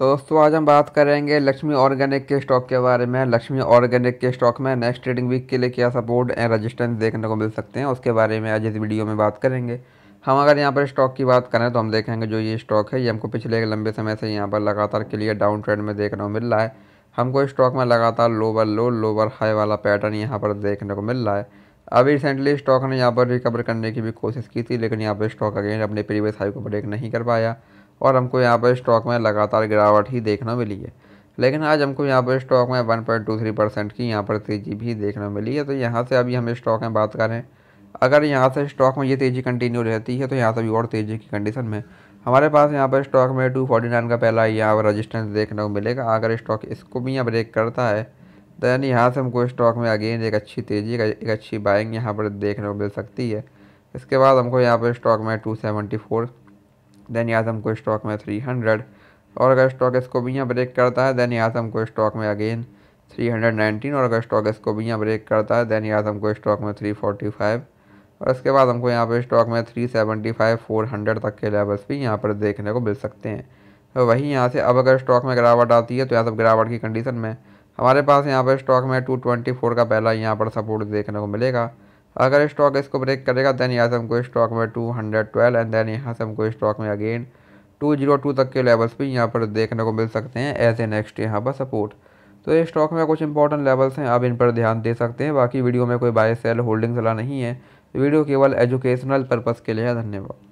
तो दोस्तों आज हम बात करेंगे लक्ष्मी ऑर्गेनिक के स्टॉक के बारे में लक्ष्मी ऑर्गेनिक के स्टॉक में नेक्स्ट ट्रेडिंग वीक के लिए क्या सपोर्ट एंड रेजिस्टेंस देखने को मिल सकते हैं उसके बारे में आज इस वीडियो में बात करेंगे हम अगर यहाँ पर स्टॉक की बात करें तो हम देखेंगे जो ये स्टॉक है ये हमको पिछले एक लंबे समय से यहाँ पर लगातार क्लियर डाउन ट्रेंड में देखने को मिल रहा है हमको स्टॉक में लगातार लोअर लो लोअर हाई वाला पैटर्न यहाँ पर देखने को मिल रहा है अभी रिसेंटली स्टॉक ने यहाँ पर रिकवर करने की भी कोशिश की थी लेकिन यहाँ पर स्टॉक अगेन अपने प्रीवियस हाई को ब्रेक नहीं कर पाया और हमको यहाँ पर स्टॉक में लगातार गिरावट ही देखने मिली है लेकिन आज हमको यहाँ पर स्टॉक में one point two three percent की यहाँ पर तेज़ी भी देखने मिली है तो यहाँ से अभी हम स्टॉक में बात करें अगर यहाँ से स्टॉक में ये तेज़ी कंटिन्यू रहती है तो यहाँ से भी और तेज़ी की कंडीशन में हमारे पास यहाँ पर स्टॉक में टू फोर्टी नाइन का पहला यहाँ पर रजिस्टेंस देखने को मिलेगा अगर स्टॉक इसको भी यहाँ ब्रेक करता है दैन यहाँ से हमको स्टॉक में अगेन एक अच्छी तेज़ी एक अच्छी बाइंग यहाँ पर देखने को मिल सकती है इसके बाद हमको यहाँ पर स्टॉक में टू सेवेंटी फोर देन आजम को स्टॉक में थ्री हंड्रेड और अगर स्टॉक इसको भी यहाँ ब्रेक करता है देन आजम को स्टॉक में अगेन थ्री हंड्रेड नाइनटीन और अगर स्टॉक इसको भी यहाँ ब्रेक करता है देन आजम को स्टॉक में थ्री फोर्टी फाइव और इसके बाद हमको यहाँ पर स्टॉक में three seventy five four hundred तक के लेवल्स भी यहाँ पर देखने को मिल सकते हैं तो वहीं यहाँ से अब अगर स्टॉक में गिरावट आती है तो यहाँ सब गिरावट की कंडीशन में हमारे पास यहाँ पर स्टॉक में टू ट्वेंटी फोर का पहला यहाँ पर सपोर्ट देखने को मिलेगा अगर स्टॉक इसको ब्रेक करेगा देन यहाँ से हमको स्टॉक में two hundred twelve and then यहाँ से हमको स्टॉक में अगेन टू जीरो टू तक के लेवल्स भी यहाँ पर देखने को मिल सकते हैं एज ए नेक्स्ट यहाँ पर सपोर्ट तो ये स्टॉक में कुछ इंपॉर्टेंट लेवल्स हैं आप इन पर ध्यान दे सकते हैं बाकी वीडियो में कोई बाय सेल होल्डिंग सलाह नहीं है वीडियो केवल एजुकेशनल पर्पज़ के लिए है धन्यवाद